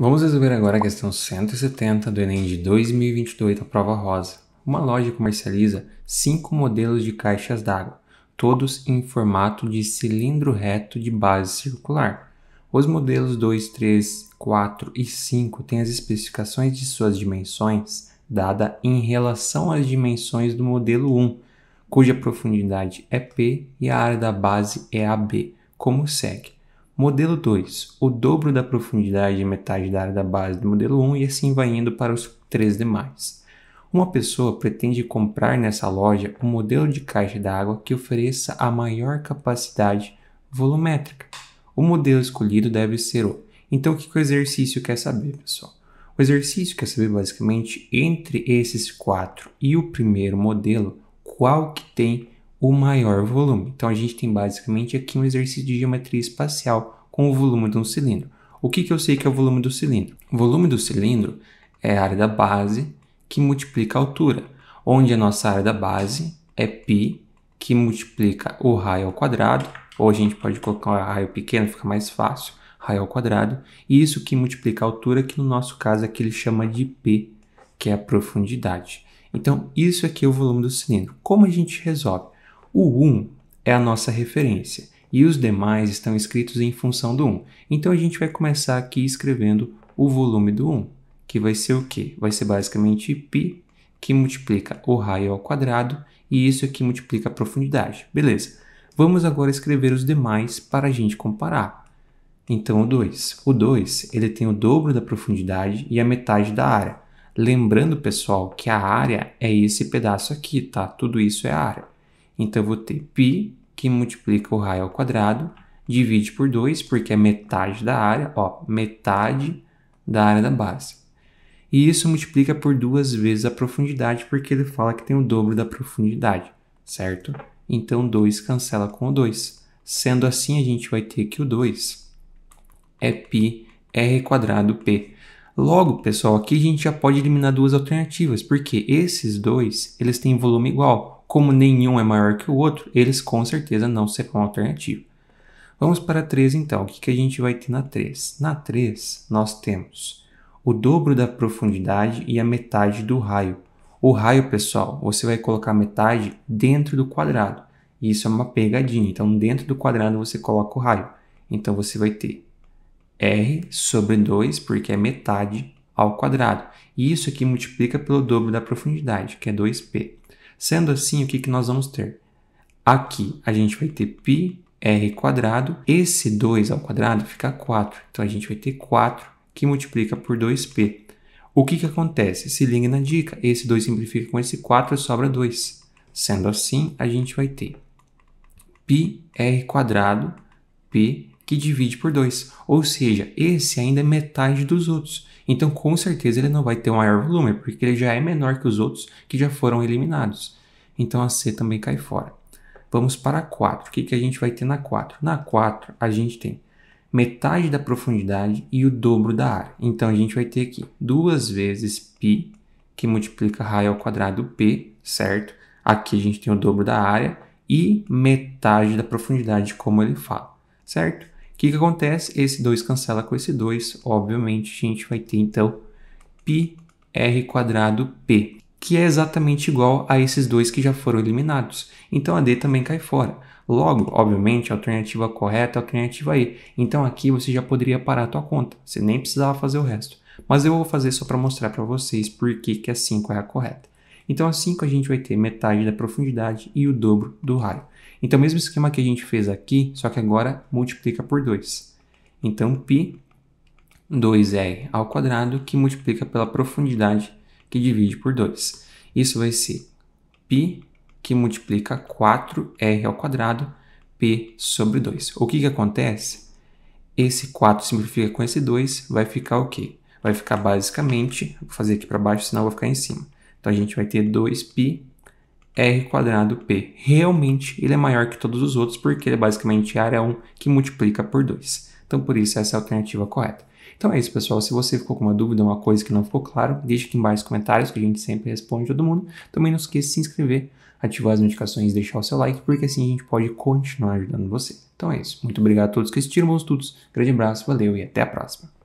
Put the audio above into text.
Vamos resolver agora a questão 170 do Enem de 2022 da prova rosa. Uma loja comercializa cinco modelos de caixas d'água, todos em formato de cilindro reto de base circular. Os modelos 2, 3, 4 e 5 têm as especificações de suas dimensões dada em relação às dimensões do modelo 1, cuja profundidade é P e a área da base é AB, como segue. Modelo 2, o dobro da profundidade e metade da área da base do modelo 1 e assim vai indo para os três demais. Uma pessoa pretende comprar nessa loja um modelo de caixa d'água que ofereça a maior capacidade volumétrica. O modelo escolhido deve ser o. Então, o que o exercício quer saber, pessoal? O exercício quer saber basicamente entre esses quatro e o primeiro modelo, qual que tem o maior volume. Então a gente tem basicamente aqui um exercício de geometria espacial com o volume de um cilindro. O que, que eu sei que é o volume do cilindro? O volume do cilindro é a área da base que multiplica a altura, onde a nossa área da base é π, que multiplica o raio ao quadrado, ou a gente pode colocar um raio pequeno, fica mais fácil, raio ao quadrado, e isso que multiplica a altura, que no nosso caso aqui ele chama de p, que é a profundidade. Então, isso aqui é o volume do cilindro. Como a gente resolve? O 1 é a nossa referência e os demais estão escritos em função do 1. Então a gente vai começar aqui escrevendo o volume do 1, que vai ser o quê? Vai ser basicamente π que multiplica o raio ao quadrado e isso aqui multiplica a profundidade. Beleza. Vamos agora escrever os demais para a gente comparar. Então o 2. O 2 ele tem o dobro da profundidade e a metade da área. Lembrando, pessoal, que a área é esse pedaço aqui, tá? Tudo isso é área. Então eu vou ter π que multiplica o raio ao quadrado, divide por 2, porque é metade da área, ó, metade da área da base. E isso multiplica por duas vezes a profundidade, porque ele fala que tem o dobro da profundidade, certo? Então 2 cancela com o 2. Sendo assim, a gente vai ter que o 2 é π r quadrado p. Logo, pessoal, aqui a gente já pode eliminar duas alternativas, porque esses dois, eles têm volume igual. Como nenhum é maior que o outro, eles com certeza não serão alternativa. Vamos para a 3 então. O que, que a gente vai ter na 3? Na 3, nós temos o dobro da profundidade e a metade do raio. O raio, pessoal, você vai colocar metade dentro do quadrado. Isso é uma pegadinha. Então, dentro do quadrado você coloca o raio. Então, você vai ter r sobre 2, porque é metade ao quadrado. E isso aqui multiplica pelo dobro da profundidade, que é 2p. Sendo assim, o que, nós vamos ter? Aqui a gente vai ter π r quadrado, esse 2 ao quadrado fica 4. Então, a gente vai ter 4 que multiplica por 2p. O que, que acontece? Se liga na dica, esse 2 simplifica com esse 4 sobra 2. Sendo assim, a gente vai ter πr quadrado, p que divide por 2, ou seja, esse ainda é metade dos outros. Então, com certeza, ele não vai ter um maior volume, porque ele já é menor que os outros que já foram eliminados. Então, a C também cai fora. Vamos para a 4. O que, que a gente vai ter na 4? Na 4, a gente tem metade da profundidade e o dobro da área. Então, a gente vai ter aqui duas vezes π, que multiplica raio ao quadrado p, certo? Aqui a gente tem o dobro da área e metade da profundidade, como ele fala, certo? O que, que acontece? Esse 2 cancela com esse 2, obviamente a gente vai ter então r quadrado p, que é exatamente igual a esses dois que já foram eliminados. Então a D também cai fora. Logo, obviamente, a alternativa correta é a alternativa E. Então aqui você já poderia parar a tua conta, você nem precisava fazer o resto. Mas eu vou fazer só para mostrar para vocês por que, que a 5 é a correta. Então a 5 a gente vai ter metade da profundidade e o dobro do raio. Então, o mesmo esquema que a gente fez aqui, só que agora multiplica por 2. Então, π 2r é ao quadrado que multiplica pela profundidade que divide por 2. Isso vai ser π que multiplica 4r ao quadrado p sobre 2. O que, que acontece? Esse 4 simplifica com esse 2, vai ficar o quê? Vai ficar basicamente, vou fazer aqui para baixo, senão vou ficar em cima. Então, a gente vai ter 2π r²p. Realmente ele é maior que todos os outros, porque ele é basicamente área 1 que multiplica por 2. Então, por isso, essa é a alternativa correta. Então é isso, pessoal. Se você ficou com uma dúvida, uma coisa que não ficou claro, deixe aqui embaixo nos comentários, que a gente sempre responde todo mundo. Também não esqueça de se inscrever, ativar as notificações e deixar o seu like, porque assim a gente pode continuar ajudando você. Então é isso. Muito obrigado a todos que assistiram, bons estudos. Grande abraço, valeu e até a próxima.